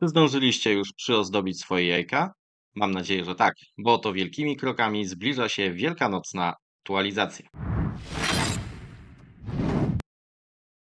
Czy zdążyliście już przyozdobić swoje jajka? Mam nadzieję, że tak, bo to wielkimi krokami zbliża się wielkanocna aktualizacja.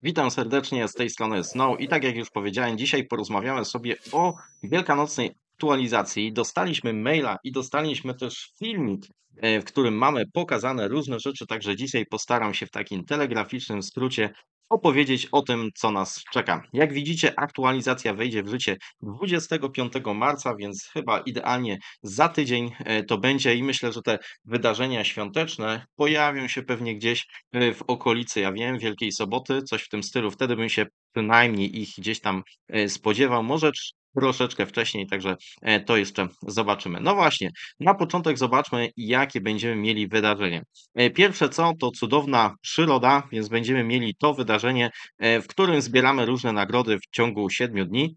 Witam serdecznie, z tej strony Snow i tak jak już powiedziałem, dzisiaj porozmawiamy sobie o wielkanocnej aktualizacji dostaliśmy maila i dostaliśmy też filmik, e, w którym mamy pokazane różne rzeczy, także dzisiaj postaram się w takim telegraficznym skrócie opowiedzieć o tym, co nas czeka. Jak widzicie, aktualizacja wejdzie w życie 25 marca, więc chyba idealnie za tydzień e, to będzie i myślę, że te wydarzenia świąteczne pojawią się pewnie gdzieś e, w okolicy, ja wiem, Wielkiej Soboty, coś w tym stylu. Wtedy bym się przynajmniej ich gdzieś tam spodziewał. Może troszeczkę wcześniej, także e, to jeszcze zobaczymy. No właśnie, na początek zobaczmy, jakie będziemy mieli wydarzenie. E, pierwsze co, to cudowna przyroda, więc będziemy mieli to wydarzenie, e, w którym zbieramy różne nagrody w ciągu 7 dni.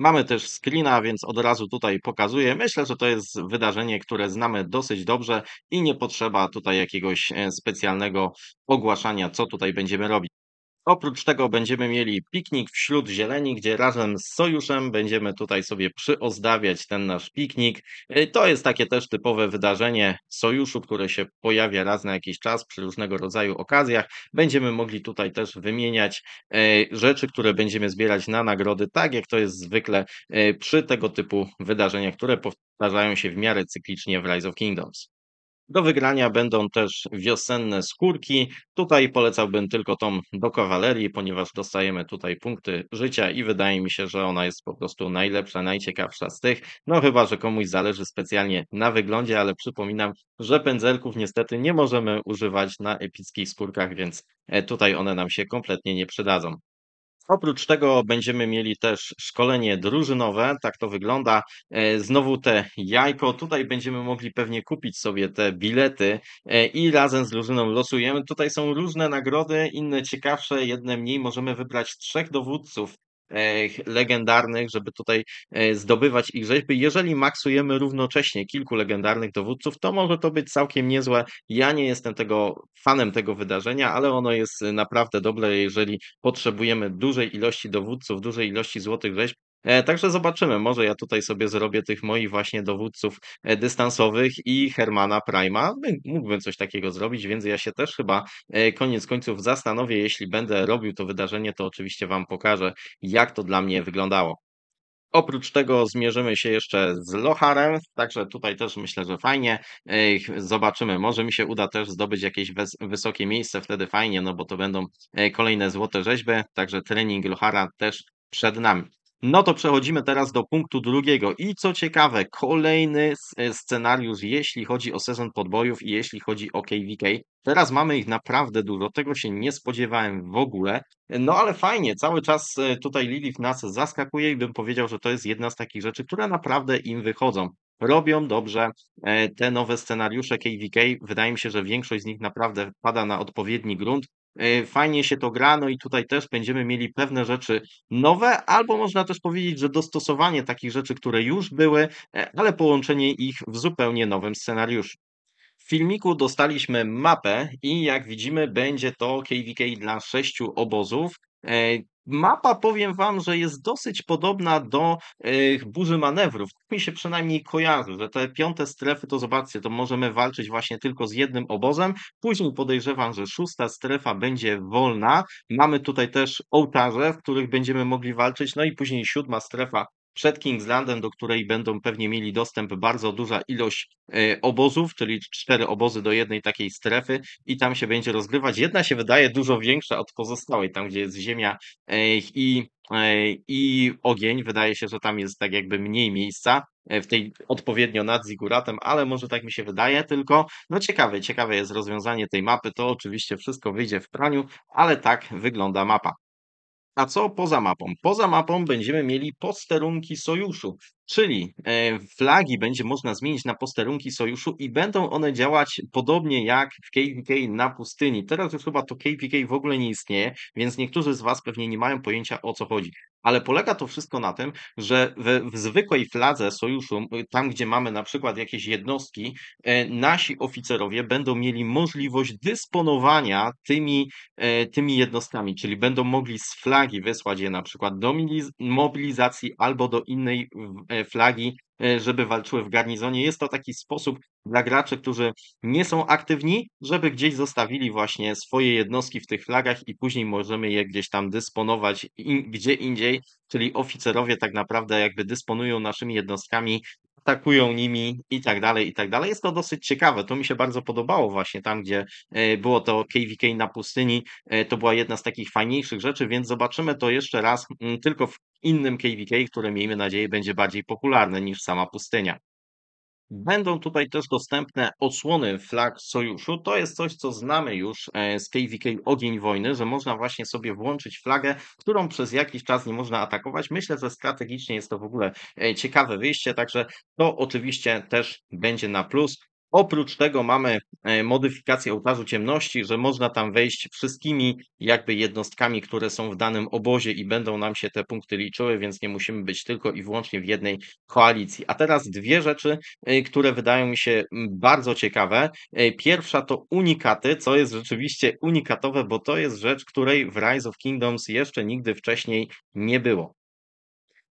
Mamy też screena, więc od razu tutaj pokazuję. Myślę, że to jest wydarzenie, które znamy dosyć dobrze i nie potrzeba tutaj jakiegoś specjalnego ogłaszania, co tutaj będziemy robić. Oprócz tego będziemy mieli piknik wśród zieleni, gdzie razem z sojuszem będziemy tutaj sobie przyozdawiać ten nasz piknik. Y, to jest takie też typowe wydarzenie sojuszu, które się pojawia raz na jakiś czas przy różnego rodzaju okazjach. Będziemy mogli tutaj też wymieniać y, rzeczy, które będziemy zbierać na nagrody, tak jak to jest zwykle y, przy tego typu wydarzeniach, które powtarzają się w miarę cyklicznie w Rise of Kingdoms. Do wygrania będą też wiosenne skórki. Tutaj polecałbym tylko tą do kawalerii, ponieważ dostajemy tutaj punkty życia i wydaje mi się, że ona jest po prostu najlepsza, najciekawsza z tych. No chyba, że komuś zależy specjalnie na wyglądzie, ale przypominam, że pędzelków niestety nie możemy używać na epickich skórkach, więc e, tutaj one nam się kompletnie nie przydadzą. Oprócz tego będziemy mieli też szkolenie drużynowe, tak to wygląda. E, znowu te jajko, tutaj będziemy mogli pewnie kupić sobie te bilety e, i razem z drużyną losujemy. Tutaj są różne nagrody, inne ciekawsze, jedne mniej. Możemy wybrać trzech dowódców E, legendarnych, żeby tutaj e, zdobywać ich rzeźby. Jeżeli maksujemy równocześnie kilku legendarnych dowódców, to może to być całkiem niezłe. Ja nie jestem tego fanem tego wydarzenia, ale ono jest naprawdę dobre, jeżeli potrzebujemy dużej ilości dowódców, dużej ilości złotych rzeźb, E, także zobaczymy, może ja tutaj sobie zrobię tych moich właśnie dowódców e, dystansowych i Hermana Prima. Mógłbym coś takiego zrobić, więc ja się też chyba e, koniec końców zastanowię, jeśli będę robił to wydarzenie, to oczywiście Wam pokażę, jak to dla mnie wyglądało. Oprócz tego zmierzymy się jeszcze z Loharem, także tutaj też myślę, że fajnie. Zobaczymy, może mi się uda też zdobyć jakieś wysokie miejsce, wtedy fajnie, no bo to będą kolejne złote rzeźby, także trening Lohara też przed nami. No to przechodzimy teraz do punktu drugiego. I co ciekawe, kolejny e, scenariusz, jeśli chodzi o sezon podbojów i jeśli chodzi o KVK. Teraz mamy ich naprawdę dużo, tego się nie spodziewałem w ogóle. No ale fajnie, cały czas e, tutaj Lilith nas zaskakuje i bym powiedział, że to jest jedna z takich rzeczy, które naprawdę im wychodzą. Robią dobrze e, te nowe scenariusze KVK. Wydaje mi się, że większość z nich naprawdę pada na odpowiedni grunt E, fajnie się to gra, no i tutaj też będziemy mieli pewne rzeczy nowe, albo można też powiedzieć, że dostosowanie takich rzeczy, które już były, e, ale połączenie ich w zupełnie nowym scenariuszu. W filmiku dostaliśmy mapę i jak widzimy będzie to KVK dla sześciu obozów. E, Mapa, powiem wam, że jest dosyć podobna do e, burzy manewrów. Tak mi się przynajmniej kojarzy, że te piąte strefy, to zobaczcie, to możemy walczyć właśnie tylko z jednym obozem. Później podejrzewam, że szósta strefa będzie wolna. Mamy tutaj też ołtarze, w których będziemy mogli walczyć, no i później siódma strefa przed Kingslandem, do której będą pewnie mieli dostęp bardzo duża ilość e, obozów, czyli cztery obozy do jednej takiej strefy i tam się będzie rozgrywać. Jedna się wydaje dużo większa od pozostałej, tam gdzie jest ziemia e, i, e, i ogień. Wydaje się, że tam jest tak jakby mniej miejsca w tej odpowiednio nad Ziguratem, ale może tak mi się wydaje tylko. No ciekawe, ciekawe jest rozwiązanie tej mapy, to oczywiście wszystko wyjdzie w praniu, ale tak wygląda mapa. A co poza mapą? Poza mapą będziemy mieli posterunki sojuszu, czyli e, flagi będzie można zmienić na posterunki sojuszu i będą one działać podobnie jak w KPK na pustyni. Teraz już chyba to KPK w ogóle nie istnieje, więc niektórzy z Was pewnie nie mają pojęcia o co chodzi ale polega to wszystko na tym, że w, w, zwykłej fladze sojuszu, y, tam gdzie mamy na przykład jakieś jednostki, y, nasi oficerowie będą mieli możliwość dysponowania tymi, y, tymi jednostkami, czyli będą mogli z flagi wysłać je na przykład do mobilizacji albo do innej flagi E, żeby walczyły w garnizonie. Jest to taki sposób dla graczy, którzy nie są aktywni, żeby gdzieś zostawili właśnie swoje jednostki w tych flagach i później możemy je gdzieś tam dysponować in, gdzie indziej, czyli oficerowie tak naprawdę jakby dysponują naszymi jednostkami atakują nimi i tak dalej, i tak dalej. Jest to dosyć ciekawe. To mi się bardzo podobało właśnie tam, gdzie e, było to KVK na pustyni. E, to była jedna z takich fajniejszych rzeczy, więc zobaczymy to jeszcze raz mm, tylko w innym KVK, które miejmy nadzieję będzie bardziej popularne niż sama pustynia. Będą tutaj też dostępne odsłony flag sojuszu. To jest coś, co znamy już e, z KVK Ogień Wojny, że można właśnie sobie włączyć flagę, którą przez jakiś czas nie można atakować. Myślę, że strategicznie jest to w ogóle e, ciekawe wyjście, także to oczywiście też będzie na plus. Oprócz tego mamy e, modyfikację ołtarzu ciemności, że można tam wejść wszystkimi jakby jednostkami, które są w danym obozie i będą nam się te punkty liczyły, więc nie musimy być tylko i wyłącznie w jednej koalicji. A teraz dwie rzeczy, e, które wydają mi się bardzo ciekawe. E, pierwsza to unikaty, co jest rzeczywiście unikatowe, bo to jest rzecz, której w Rise of Kingdoms jeszcze nigdy wcześniej nie było.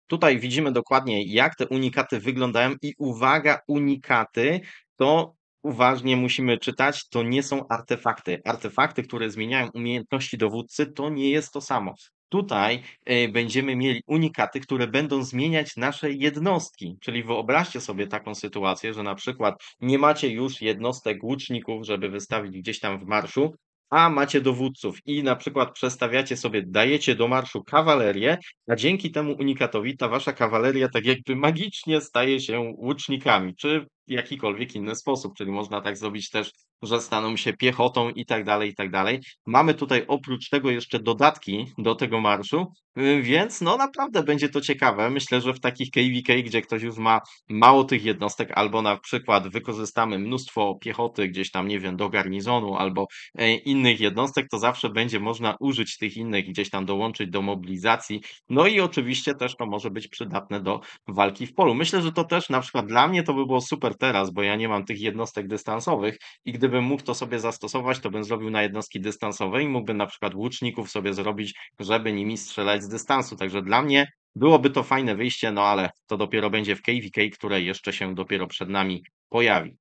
Tutaj widzimy dokładnie, jak te unikaty wyglądają i uwaga, unikaty to uważnie musimy czytać, to nie są artefakty. Artefakty, które zmieniają umiejętności dowódcy, to nie jest to samo. Tutaj y, będziemy mieli unikaty, które będą zmieniać nasze jednostki. Czyli wyobraźcie sobie taką sytuację, że na przykład nie macie już jednostek łuczników, żeby wystawić gdzieś tam w marszu, a macie dowódców i na przykład przestawiacie sobie, dajecie do marszu kawalerię, a dzięki temu unikatowi ta wasza kawaleria tak jakby magicznie staje się łucznikami, czy w jakikolwiek inny sposób, czyli można tak zrobić też że staną się piechotą i tak dalej, i tak dalej. Mamy tutaj oprócz tego jeszcze dodatki do tego marszu, y, więc no naprawdę będzie to ciekawe. Myślę, że w takich KVK, gdzie ktoś już ma mało tych jednostek, albo na przykład wykorzystamy mnóstwo piechoty gdzieś tam, nie wiem, do garnizonu albo e, innych jednostek, to zawsze będzie można użyć tych innych, gdzieś tam dołączyć do mobilizacji. No i oczywiście też to może być przydatne do walki w polu. Myślę, że to też na przykład dla mnie to by było super teraz, bo ja nie mam tych jednostek dystansowych i gdyby gdybym mógł to sobie zastosować, to bym zrobił na jednostki dystansowe i mógłbym na przykład łuczników sobie zrobić, żeby nimi strzelać z dystansu. Także dla mnie byłoby to fajne wyjście, no ale to dopiero będzie w KVK, które jeszcze się dopiero przed nami pojawi.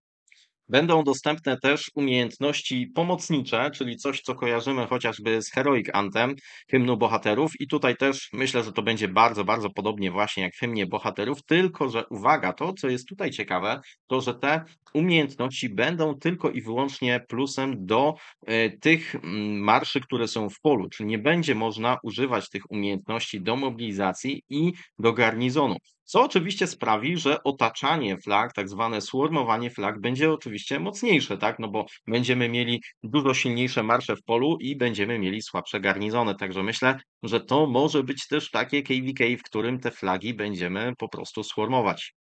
Będą dostępne też umiejętności pomocnicze, czyli coś, co kojarzymy chociażby z Heroic Anthem, hymnu bohaterów. I tutaj też myślę, że to będzie bardzo, bardzo podobnie właśnie jak w hymnie bohaterów, tylko że uwaga, to co jest tutaj ciekawe, to że te umiejętności będą tylko i wyłącznie plusem do e, tych mm, marszy, które są w polu, czyli nie będzie można używać tych umiejętności do mobilizacji i do garnizonów co oczywiście sprawi, że otaczanie flag, tak zwane swarmowanie flag, będzie oczywiście mocniejsze, tak? No bo będziemy mieli dużo silniejsze marsze w polu i będziemy mieli słabsze garnizony. Także myślę, że to może być też takie KVK, w którym te flagi będziemy po prostu swarmować.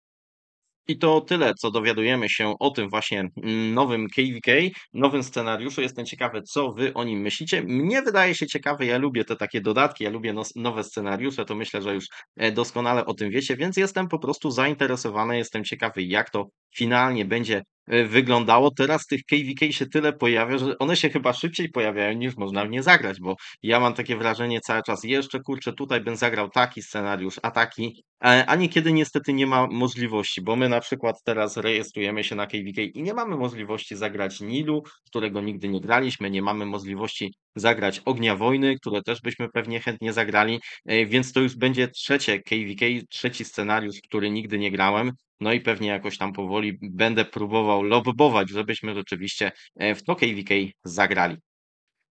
I to tyle, co dowiadujemy się o tym właśnie nowym KVK, nowym scenariuszu. Jestem ciekawy, co wy o nim myślicie. Mnie wydaje się ciekawy, ja lubię te takie dodatki, ja lubię nowe scenariusze, to myślę, że już e, doskonale o tym wiecie, więc jestem po prostu zainteresowany, jestem ciekawy, jak to finalnie będzie E, wyglądało. Teraz tych KVK się tyle pojawia, że one się chyba szybciej pojawiają niż można w nie zagrać, bo ja mam takie wrażenie cały czas, jeszcze kurczę, tutaj bym zagrał taki scenariusz, a taki, e, a niekiedy niestety nie ma możliwości, bo my na przykład teraz rejestrujemy się na KVK i nie mamy możliwości zagrać Nilu, którego nigdy nie graliśmy, nie mamy możliwości zagrać Ognia Wojny, które też byśmy pewnie chętnie zagrali, e, więc to już będzie trzecie KVK, trzeci scenariusz, który nigdy nie grałem no i pewnie jakoś tam powoli będę próbował lobbować, żebyśmy rzeczywiście e, w to KVK zagrali.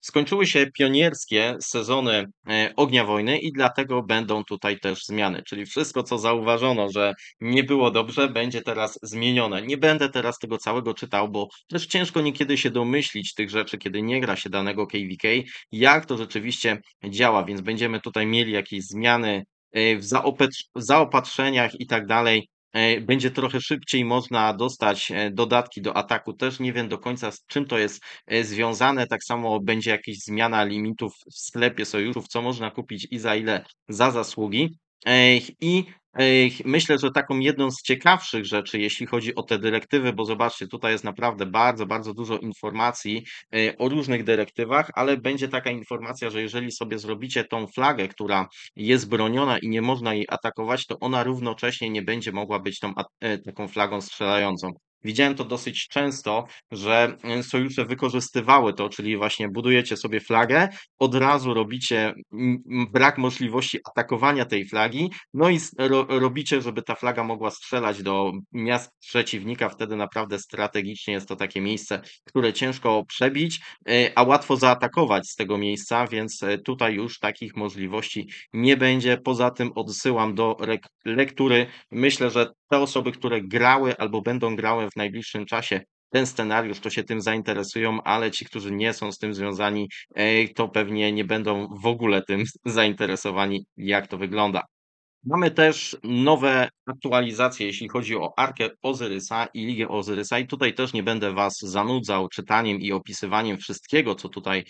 Skończyły się pionierskie sezony e, Ognia Wojny i dlatego będą tutaj też zmiany. Czyli wszystko, co zauważono, że nie było dobrze, będzie teraz zmienione. Nie będę teraz tego całego czytał, bo też ciężko niekiedy się domyślić tych rzeczy, kiedy nie gra się danego KVK, jak to rzeczywiście działa, więc będziemy tutaj mieli jakieś zmiany e, w zaopatrzeniach i tak dalej E, będzie trochę szybciej można dostać e, dodatki do ataku. Też nie wiem do końca z czym to jest e, związane. Tak samo będzie jakaś zmiana limitów w sklepie sojuszów, co można kupić i za ile za zasługi. I myślę, że taką jedną z ciekawszych rzeczy, jeśli chodzi o te dyrektywy, bo zobaczcie, tutaj jest naprawdę bardzo, bardzo dużo informacji e, o różnych dyrektywach, ale będzie taka informacja, że jeżeli sobie zrobicie tą flagę, która jest broniona i nie można jej atakować, to ona równocześnie nie będzie mogła być tą e, taką flagą strzelającą. Widziałem to dosyć często, że e, sojusze wykorzystywały to, czyli właśnie budujecie sobie flagę, od razu robicie brak możliwości atakowania tej flagi, no i ro robicie, żeby ta flaga mogła strzelać do miast przeciwnika. Wtedy naprawdę strategicznie jest to takie miejsce, które ciężko przebić, e, a łatwo zaatakować z tego miejsca, więc e, tutaj już takich możliwości nie będzie. Poza tym odsyłam do lektury. Myślę, że te osoby, które grały albo będą grały, w najbliższym czasie ten scenariusz, to się tym zainteresują, ale ci, którzy nie są z tym związani, to pewnie nie będą w ogóle tym zainteresowani, jak to wygląda. Mamy też nowe aktualizacje, jeśli chodzi o Arkę Ozyrysa i Ligę Ozyrysa i tutaj też nie będę Was zanudzał czytaniem i opisywaniem wszystkiego, co tutaj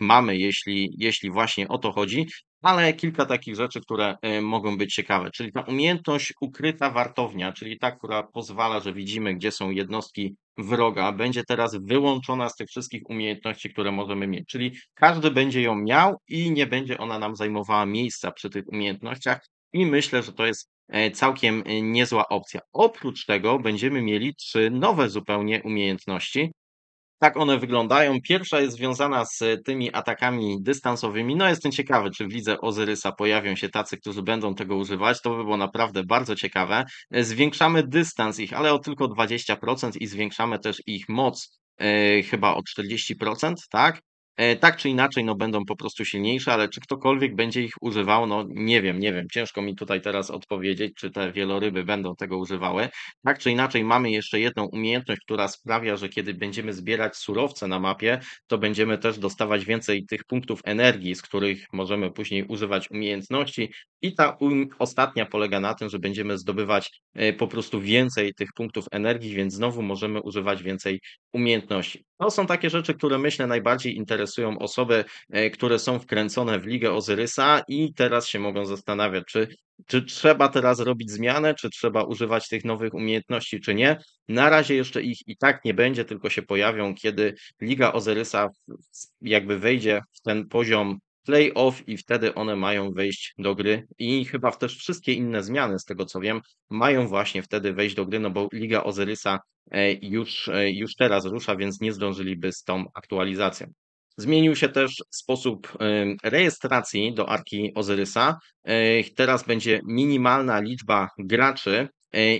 mamy, jeśli, jeśli właśnie o to chodzi, ale kilka takich rzeczy, które y, mogą być ciekawe, czyli ta umiejętność ukryta wartownia, czyli ta, która pozwala, że widzimy, gdzie są jednostki wroga, będzie teraz wyłączona z tych wszystkich umiejętności, które możemy mieć, czyli każdy będzie ją miał i nie będzie ona nam zajmowała miejsca przy tych umiejętnościach i myślę, że to jest e, całkiem e, niezła opcja. Oprócz tego będziemy mieli trzy nowe zupełnie umiejętności, tak one wyglądają. Pierwsza jest związana z tymi atakami dystansowymi. No jestem ciekawy, czy w lidze Ozyrysa pojawią się tacy, którzy będą tego używać. To by było naprawdę bardzo ciekawe. E, zwiększamy dystans ich, ale o tylko 20% i zwiększamy też ich moc e, chyba o 40%, tak? E, tak czy inaczej no, będą po prostu silniejsze, ale czy ktokolwiek będzie ich używał, no nie wiem, nie wiem, ciężko mi tutaj teraz odpowiedzieć, czy te wieloryby będą tego używały. Tak czy inaczej mamy jeszcze jedną umiejętność, która sprawia, że kiedy będziemy zbierać surowce na mapie, to będziemy też dostawać więcej tych punktów energii, z których możemy później używać umiejętności, i ta ostatnia polega na tym, że będziemy zdobywać e, po prostu więcej tych punktów energii, więc znowu możemy używać więcej umiejętności. To są takie rzeczy, które myślę najbardziej interesują osoby, e, które są wkręcone w Ligę Ozyrysa i teraz się mogą zastanawiać, czy, czy trzeba teraz robić zmianę, czy trzeba używać tych nowych umiejętności, czy nie. Na razie jeszcze ich i tak nie będzie, tylko się pojawią, kiedy Liga Ozyrysa jakby wejdzie w ten poziom playoff i wtedy one mają wejść do gry i chyba też wszystkie inne zmiany, z tego co wiem, mają właśnie wtedy wejść do gry, no bo Liga Ozyrysa e, już, e, już teraz rusza, więc nie zdążyliby z tą aktualizacją. Zmienił się też sposób rejestracji do Arki Ozyrysa. E, teraz będzie minimalna liczba graczy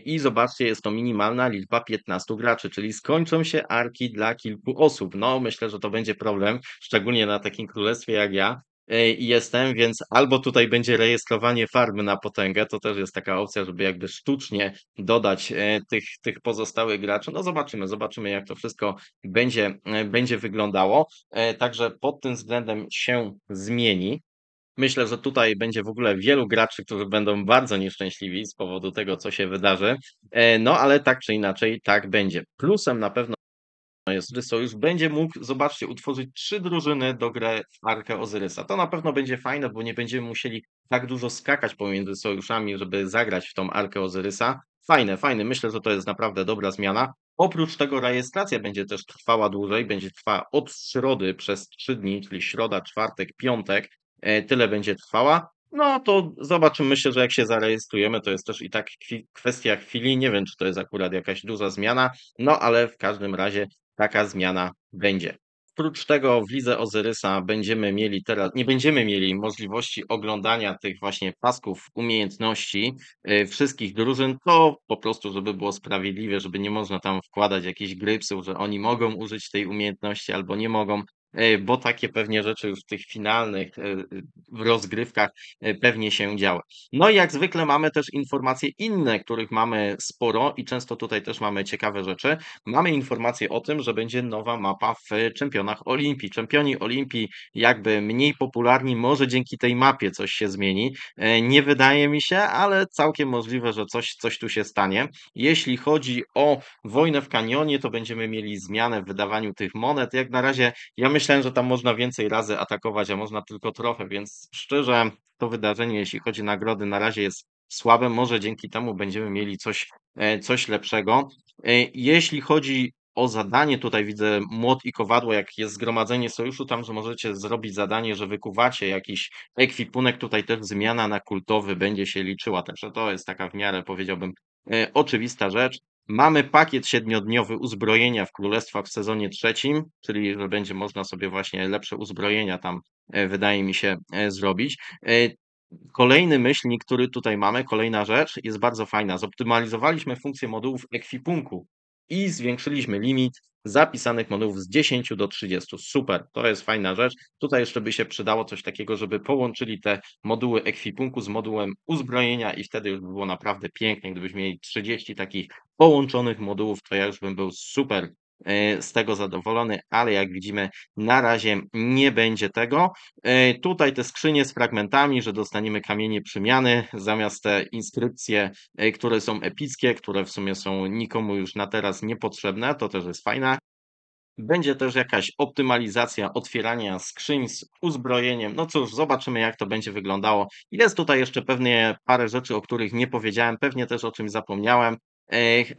i zobaczcie, jest to minimalna liczba 15 graczy, czyli skończą się arki dla kilku osób. No, myślę, że to będzie problem, szczególnie na takim królestwie jak ja, E, jestem, więc albo tutaj będzie rejestrowanie farmy na potęgę, to też jest taka opcja, żeby jakby sztucznie dodać e, tych, tych pozostałych graczy. No zobaczymy, zobaczymy jak to wszystko będzie, e, będzie wyglądało. Także pod tym względem się zmieni. Myślę, że tutaj będzie w ogóle wielu graczy, którzy będą bardzo nieszczęśliwi z powodu tego, co się wydarzy. No ale tak czy inaczej, tak będzie. Plusem na pewno no jest, że Sojusz będzie mógł, zobaczcie, utworzyć trzy drużyny do gry w Arkę Ozyrysa. To na pewno będzie fajne, bo nie będziemy musieli tak dużo skakać pomiędzy sojuszami, żeby zagrać w tą Arkę Ozyrysa. Fajne, fajne. Myślę, że to jest naprawdę dobra zmiana. Oprócz tego rejestracja będzie też trwała dłużej, będzie trwała od środy przez trzy dni, czyli środa, czwartek, piątek. E, tyle będzie trwała. No to zobaczymy, myślę, że jak się zarejestrujemy, to jest też i tak kwestia chwili. Nie wiem, czy to jest akurat jakaś duża zmiana, no ale w każdym razie taka zmiana będzie. Oprócz tego w Lidze Ozyrysa będziemy mieli teraz, nie będziemy mieli możliwości oglądania tych właśnie pasków umiejętności y, wszystkich drużyn, to po prostu, żeby było sprawiedliwe, żeby nie można tam wkładać jakichś grypsów, że oni mogą użyć tej umiejętności albo nie mogą. E, bo takie pewnie rzeczy już w tych finalnych e, rozgrywkach e, pewnie się działy. No i jak zwykle mamy też informacje inne, których mamy sporo i często tutaj też mamy ciekawe rzeczy. Mamy informacje o tym, że będzie nowa mapa w czempionach Olimpii. Czempioni Olimpii jakby mniej popularni, może dzięki tej mapie coś się zmieni. Nie wydaje mi się, ale całkiem możliwe, że coś, coś tu się stanie. Jeśli chodzi o wojnę w kanionie, to będziemy mieli zmianę w wydawaniu tych monet. Jak na razie ja myślę, myślałem, że tam można więcej razy atakować, a można tylko trochę, więc szczerze to wydarzenie, jeśli chodzi o nagrody, na razie jest słabe. Może dzięki temu będziemy mieli coś, e, coś lepszego. E, jeśli chodzi o zadanie, tutaj widzę młot i kowadło, jak jest zgromadzenie sojuszu, tam że możecie zrobić zadanie, że wykuwacie jakiś ekwipunek, tutaj też zmiana na kultowy będzie się liczyła, także to jest taka w miarę, powiedziałbym, e, oczywista rzecz. Mamy pakiet siedmiodniowy uzbrojenia w Królestwa w sezonie trzecim, czyli że będzie można sobie właśnie lepsze uzbrojenia tam, e, wydaje mi się, e, zrobić. E, kolejny myślnik, który tutaj mamy, kolejna rzecz, jest bardzo fajna. Zoptymalizowaliśmy funkcję modułów ekwipunku i zwiększyliśmy limit zapisanych modułów z 10 do 30. Super, to jest fajna rzecz. Tutaj jeszcze by się przydało coś takiego, żeby połączyli te moduły ekwipunku z modułem uzbrojenia i wtedy już by było naprawdę pięknie. Gdybyśmy mieli 30 takich połączonych modułów, to ja już bym był super E, z tego zadowolony, ale jak widzimy, na razie nie będzie tego. E, tutaj te skrzynie z fragmentami, że dostaniemy kamienie przymiany zamiast te inskrypcje, e, które są epickie, które w sumie są nikomu już na teraz niepotrzebne, to też jest fajne. Będzie też jakaś optymalizacja otwierania skrzyń z uzbrojeniem. No cóż, zobaczymy jak to będzie wyglądało. Jest tutaj jeszcze pewnie parę rzeczy, o których nie powiedziałem, pewnie też o czym zapomniałem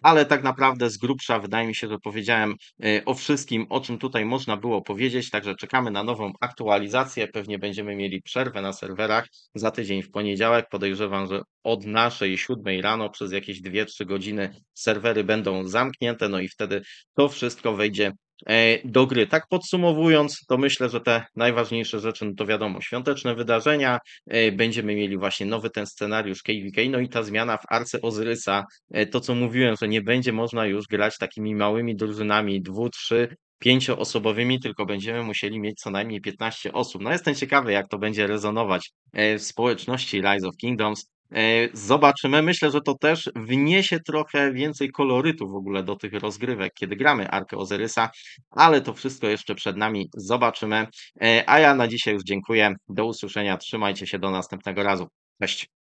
ale tak naprawdę z grubsza wydaje mi się, że powiedziałem e, o wszystkim, o czym tutaj można było powiedzieć, także czekamy na nową aktualizację, pewnie będziemy mieli przerwę na serwerach za tydzień w poniedziałek, podejrzewam, że od naszej siódmej rano przez jakieś 2-3 godziny serwery będą zamknięte, no i wtedy to wszystko wejdzie E, do gry. Tak podsumowując, to myślę, że te najważniejsze rzeczy, no to wiadomo, świąteczne wydarzenia, e, będziemy mieli właśnie nowy ten scenariusz KVK, no i ta zmiana w Arce Ozyrysa, e, to co mówiłem, że nie będzie można już grać takimi małymi drużynami, dwu, trzy, pięcioosobowymi, tylko będziemy musieli mieć co najmniej 15 osób. No jestem ciekawy, jak to będzie rezonować w społeczności Rise of Kingdoms. E, zobaczymy. Myślę, że to też wniesie trochę więcej kolorytu w ogóle do tych rozgrywek, kiedy gramy Arkę Ozerysa, ale to wszystko jeszcze przed nami. Zobaczymy. E, a ja na dzisiaj już dziękuję. Do usłyszenia. Trzymajcie się do następnego razu. Cześć.